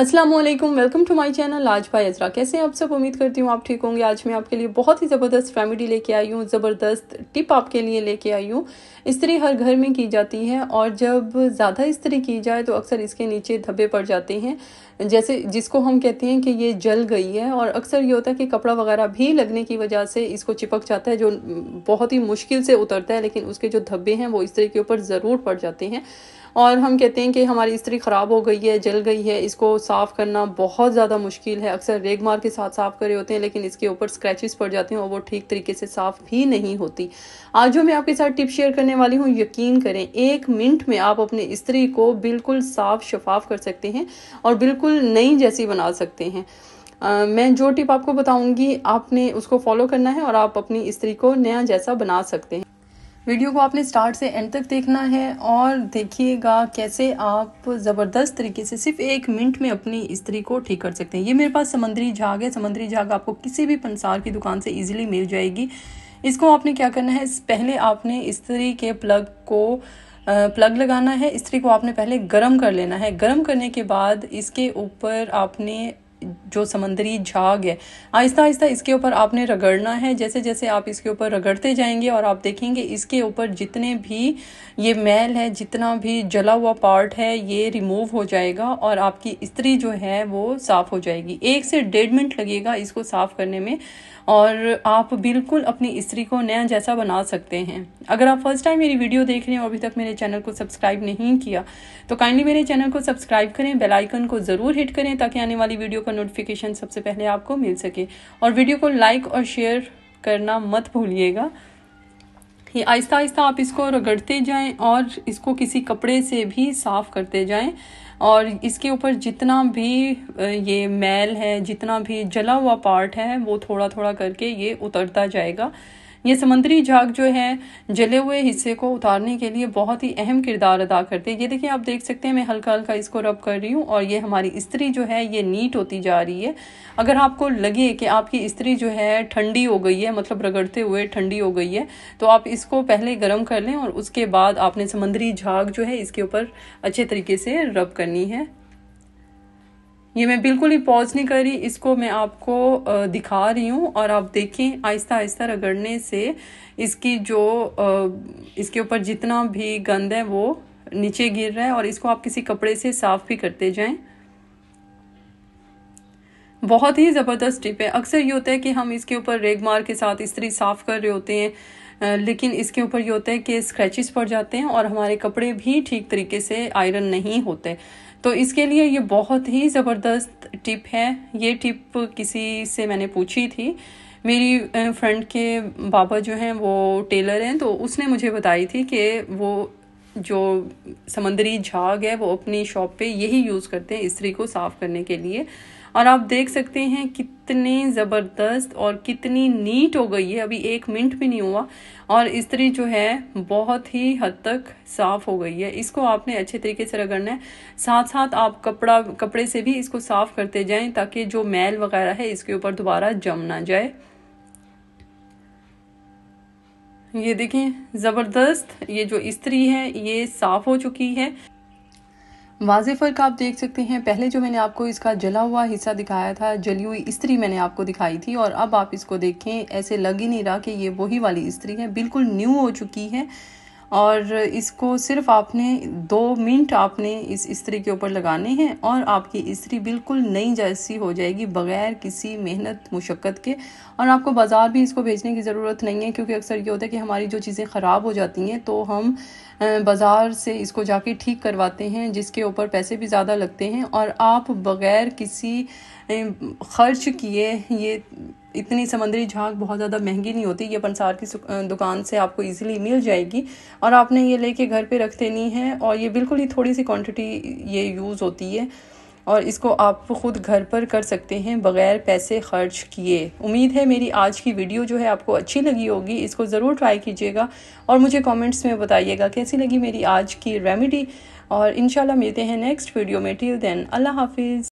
Aslam welcome to my channel आज भाई अजरा कैसे हैं आप सब उम्मीद करती हूँ आप ठीक होंगे आज मैं आपके लिए बहुत ही ज़बरदस्त रेमेडी लेके आई हूँ ज़बरदस्त टिप आपके लिए लेके आई हूँ इस्त्री हर घर में की जाती है और जब ज़्यादा इस्त्री की जाए तो अक्सर इसके नीचे धब्बे पड़ जाते हैं जैसे जिसको हम कहते हैं कि ये जल गई है और अक्सर ये होता है कि कपड़ा वगैरह भी लगने की वजह से इसको चिपक जाता है जो बहुत ही मुश्किल से उतरता है लेकिन उसके जो धब्बे हैं वो इस्त्री के ऊपर ज़रूर पड़ जाते हैं और हम कहते हैं कि हमारी इस्त्री ख़राब हो गई है जल गई है इसको साफ़ करना बहुत ज़्यादा मुश्किल है अक्सर रेग मार के साथ साफ़ करे होते हैं लेकिन इसके ऊपर स्क्रैचेस पड़ जाते हैं और वो ठीक तरीके से साफ़ भी नहीं होती आज जो मैं आपके साथ टिप शेयर करने वाली हूँ यकीन करें एक मिनट में आप अपने इस्त्री को बिल्कुल साफ़ शफाफ कर सकते हैं और बिल्कुल नई जैसी बना सकते हैं Uh, मैं जो टिप आपको बताऊंगी आपने उसको फॉलो करना है और आप अपनी स्त्री को नया जैसा बना सकते हैं वीडियो को आपने स्टार्ट से एंड तक देखना है और देखिएगा कैसे आप ज़बरदस्त तरीके से सिर्फ एक मिनट में अपनी स्त्री को ठीक कर सकते हैं ये मेरे पास समंदरी झाग है समंदरी झाग आपको किसी भी पंसार की दुकान से इजीली मिल जाएगी इसको आपने क्या करना है पहले आपने स्त्री के प्लग को प्लग लगाना है स्त्री को आपने पहले गर्म कर लेना है गर्म करने के बाद इसके ऊपर आपने जो समंदरी झाग है आहिस्ता आहिस्ता इसके ऊपर आपने रगड़ना है जैसे जैसे आप इसके ऊपर रगड़ते जाएंगे और आप देखेंगे इसके ऊपर जितने भी ये मैल है जितना भी जला हुआ पार्ट है ये रिमूव हो जाएगा और आपकी स्त्री जो है वो साफ़ हो जाएगी एक से डेढ़ मिनट लगेगा इसको साफ़ करने में और आप बिल्कुल अपनी स्त्री को नया जैसा बना सकते हैं अगर आप फर्स्ट टाइम मेरी वीडियो देख रहे हैं और अभी तक मेरे चैनल को सब्सक्राइब नहीं किया तो काइंडली मेरे चैनल को सब्सक्राइब करें बेलाइकन को ज़रूर हिट करें ताकि आने वाली वीडियो का का नोटिफिकेशन सबसे पहले आपको मिल सके और वीडियो को लाइक और शेयर करना मत भूलिएगा ये आहिस्ता आहिस्ता आप इसको रगड़ते जाएं और इसको किसी कपड़े से भी साफ़ करते जाएं और इसके ऊपर जितना भी ये मैल है जितना भी जला हुआ पार्ट है वो थोड़ा थोड़ा करके ये उतरता जाएगा ये समुद्री झाग जो है जले हुए हिस्से को उतारने के लिए बहुत ही अहम किरदार अदा करते हैं ये देखिए आप देख सकते हैं मैं हल्का हल्का इसको रब कर रही हूँ और ये हमारी स्त्री जो है ये नीट होती जा रही है अगर आपको लगे कि आपकी स्त्री जो है ठंडी हो गई है मतलब रगड़ते हुए ठंडी हो गई है तो आप इसको पहले गर्म कर लें और उसके बाद आपने समुद्री झाग जो है इसके ऊपर अच्छे तरीके से रब करनी है ये मैं बिल्कुल ही पॉज नहीं कर रही इसको मैं आपको दिखा रही हूँ और आप देखें आहिस्ता आहिस्ता रगड़ने से इसकी जो इसके ऊपर जितना भी गंद है वो नीचे गिर रहा है और इसको आप किसी कपड़े से साफ़ भी करते जाएं बहुत ही ज़बरदस्त टिप है अक्सर ये होता है कि हम इसके ऊपर रेगमार के साथ इस्त्री साफ़ कर रहे होते हैं लेकिन इसके ऊपर ये होता है कि स्क्रैचेस पड़ जाते हैं और हमारे कपड़े भी ठीक तरीके से आयरन नहीं होते तो इसके लिए ये बहुत ही ज़बरदस्त टिप है ये टिप किसी से मैंने पूछी थी मेरी फ्रेंड के बाबा जो हैं वो टेलर हैं तो उसने मुझे बताई थी कि वो जो समंदरी झाग है वो अपनी शॉप पे यही यूज़ करते हैं इस्त्री को साफ़ करने के लिए और आप देख सकते हैं कितने ज़बरदस्त और कितनी नीट हो गई है अभी एक मिनट भी नहीं हुआ और इस्त्री जो है बहुत ही हद तक साफ़ हो गई है इसको आपने अच्छे तरीके से रगड़ना है साथ साथ आप कपड़ा कपड़े से भी इसको साफ़ करते जाएं ताकि जो मैल वगैरह है इसके ऊपर दोबारा जम ना जाए ये देखें ज़बरदस्त ये जो इस्त्री है ये साफ़ हो चुकी है वाजे फ़र्क आप देख सकते हैं पहले जो मैंने आपको इसका जला हुआ हिस्सा दिखाया था जली हुई इस्त्री मैंने आपको दिखाई थी और अब आप इसको देखें ऐसे लग ही नहीं रहा कि ये वही वाली इस्त्री है बिल्कुल न्यू हो चुकी है और इसको सिर्फ आपने दो मिनट आपने इस इस्त्री के ऊपर लगाने हैं और आपकी इस्त्री बिल्कुल नई जैसी हो जाएगी बगैर किसी मेहनत मुशक्क़त के और आपको बाज़ार भी इसको भेजने की ज़रूरत नहीं है क्योंकि अक्सर ये होता है कि हमारी जो चीज़ें ख़राब हो जाती हैं तो हम बाज़ार से इसको जाके ठीक करवाते हैं जिसके ऊपर पैसे भी ज़्यादा लगते हैं और आप बग़ैर किसी खर्च किए ये इतनी समंदरी झाग बहुत ज़्यादा महंगी नहीं होती ये पंसार की दुकान से आपको इजीली मिल जाएगी और आपने ये लेके घर पे रख देनी है और ये बिल्कुल ही थोड़ी सी क्वांटिटी ये यूज़ होती है और इसको आप ख़ुद घर पर कर सकते हैं बग़ैर पैसे खर्च किए उम्मीद है मेरी आज की वीडियो जो है आपको अच्छी लगी होगी इसको ज़रूर ट्राई कीजिएगा और मुझे कमेंट्स में बताइएगा कैसी लगी मेरी आज की रेमेडी और इन मिलते हैं नेक्स्ट वीडियो में टिल देन अल्लाह हाफिज़